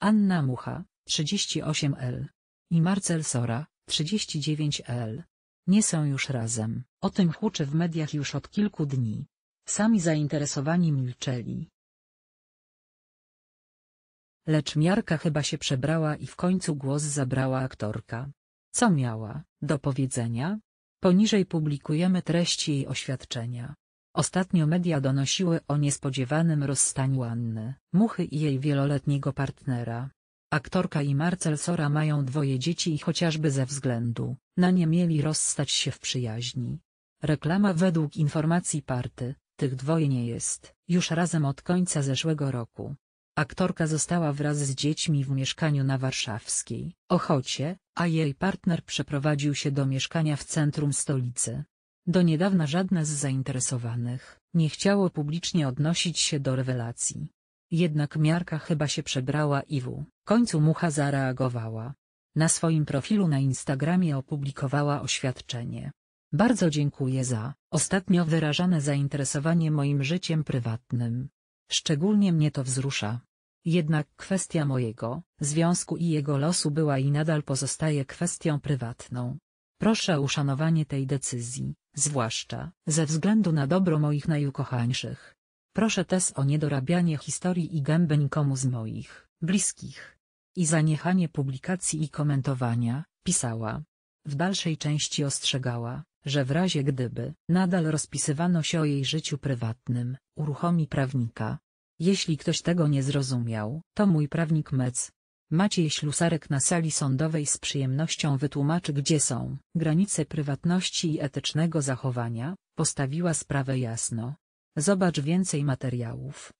Anna Mucha, 38L. I Marcel Sora, 39L. Nie są już razem. O tym huczy w mediach już od kilku dni. Sami zainteresowani milczeli. Lecz miarka chyba się przebrała i w końcu głos zabrała aktorka. Co miała do powiedzenia? Poniżej publikujemy treść jej oświadczenia. Ostatnio media donosiły o niespodziewanym rozstaniu Anny, Muchy i jej wieloletniego partnera. Aktorka i Marcel Sora mają dwoje dzieci i chociażby ze względu na nie mieli rozstać się w przyjaźni. Reklama według informacji party, tych dwoje nie jest już razem od końca zeszłego roku. Aktorka została wraz z dziećmi w mieszkaniu na warszawskiej Ochocie, a jej partner przeprowadził się do mieszkania w centrum stolicy. Do niedawna żadne z zainteresowanych nie chciało publicznie odnosić się do rewelacji. Jednak miarka chyba się przebrała i w końcu mucha zareagowała. Na swoim profilu na Instagramie opublikowała oświadczenie. Bardzo dziękuję za ostatnio wyrażane zainteresowanie moim życiem prywatnym. Szczególnie mnie to wzrusza. Jednak kwestia mojego związku i jego losu była i nadal pozostaje kwestią prywatną. Proszę o uszanowanie tej decyzji, zwłaszcza ze względu na dobro moich najukochańszych. Proszę też o niedorabianie historii i gęby nikomu z moich bliskich. I zaniechanie publikacji i komentowania, pisała. W dalszej części ostrzegała, że w razie gdyby nadal rozpisywano się o jej życiu prywatnym, uruchomi prawnika. Jeśli ktoś tego nie zrozumiał, to mój prawnik Mec, Maciej Ślusarek na sali sądowej z przyjemnością wytłumaczy gdzie są granice prywatności i etycznego zachowania, postawiła sprawę jasno. Zobacz więcej materiałów.